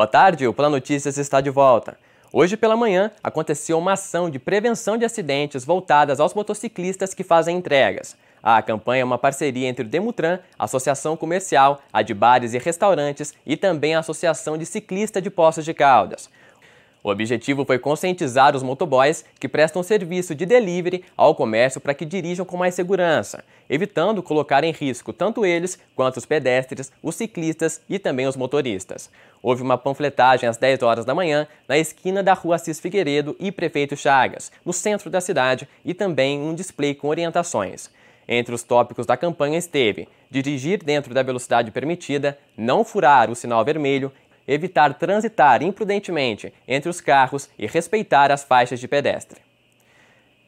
Boa tarde, o Plano Notícias está de volta. Hoje pela manhã aconteceu uma ação de prevenção de acidentes voltadas aos motociclistas que fazem entregas. A campanha é uma parceria entre o Demutran, a Associação Comercial, a de Bares e Restaurantes e também a Associação de Ciclista de Poços de Caldas. O objetivo foi conscientizar os motoboys que prestam serviço de delivery ao comércio para que dirijam com mais segurança, evitando colocar em risco tanto eles quanto os pedestres, os ciclistas e também os motoristas. Houve uma panfletagem às 10 horas da manhã na esquina da rua Assis Figueiredo e Prefeito Chagas, no centro da cidade, e também um display com orientações. Entre os tópicos da campanha esteve dirigir dentro da velocidade permitida, não furar o sinal vermelho evitar transitar imprudentemente entre os carros e respeitar as faixas de pedestre.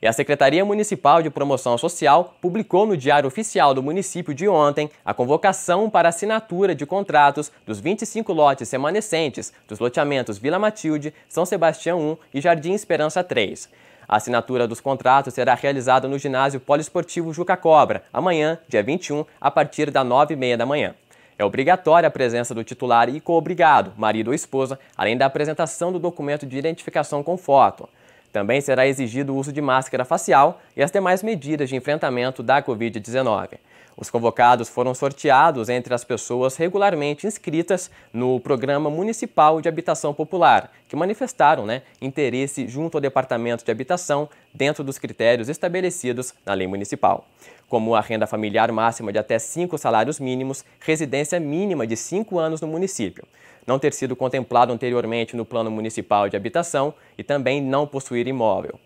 E a Secretaria Municipal de Promoção Social publicou no Diário Oficial do município de ontem a convocação para assinatura de contratos dos 25 lotes remanescentes dos loteamentos Vila Matilde, São Sebastião 1 e Jardim Esperança 3. A assinatura dos contratos será realizada no ginásio poliesportivo Juca Cobra, amanhã, dia 21, a partir das 9h30 da manhã. É obrigatória a presença do titular e co-obrigado, marido ou esposa, além da apresentação do documento de identificação com foto. Também será exigido o uso de máscara facial e as demais medidas de enfrentamento da Covid-19. Os convocados foram sorteados entre as pessoas regularmente inscritas no Programa Municipal de Habitação Popular, que manifestaram né, interesse junto ao Departamento de Habitação dentro dos critérios estabelecidos na lei municipal, como a renda familiar máxima de até cinco salários mínimos, residência mínima de cinco anos no município não ter sido contemplado anteriormente no Plano Municipal de Habitação e também não possuir imóvel.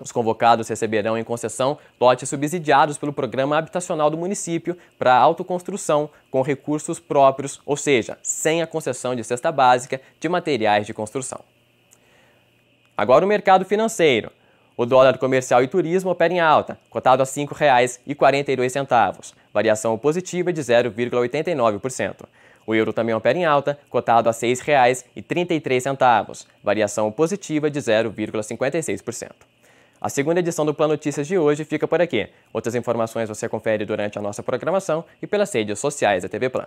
Os convocados receberão em concessão lotes subsidiados pelo Programa Habitacional do Município para autoconstrução com recursos próprios, ou seja, sem a concessão de cesta básica de materiais de construção. Agora o mercado financeiro. O dólar comercial e turismo opera em alta, cotado a R$ 5,42, variação positiva de 0,89%. O euro também opera em alta, cotado a R$ 6,33, variação positiva de 0,56%. A segunda edição do Plano Notícias de hoje fica por aqui. Outras informações você confere durante a nossa programação e pelas redes sociais da TV Plan.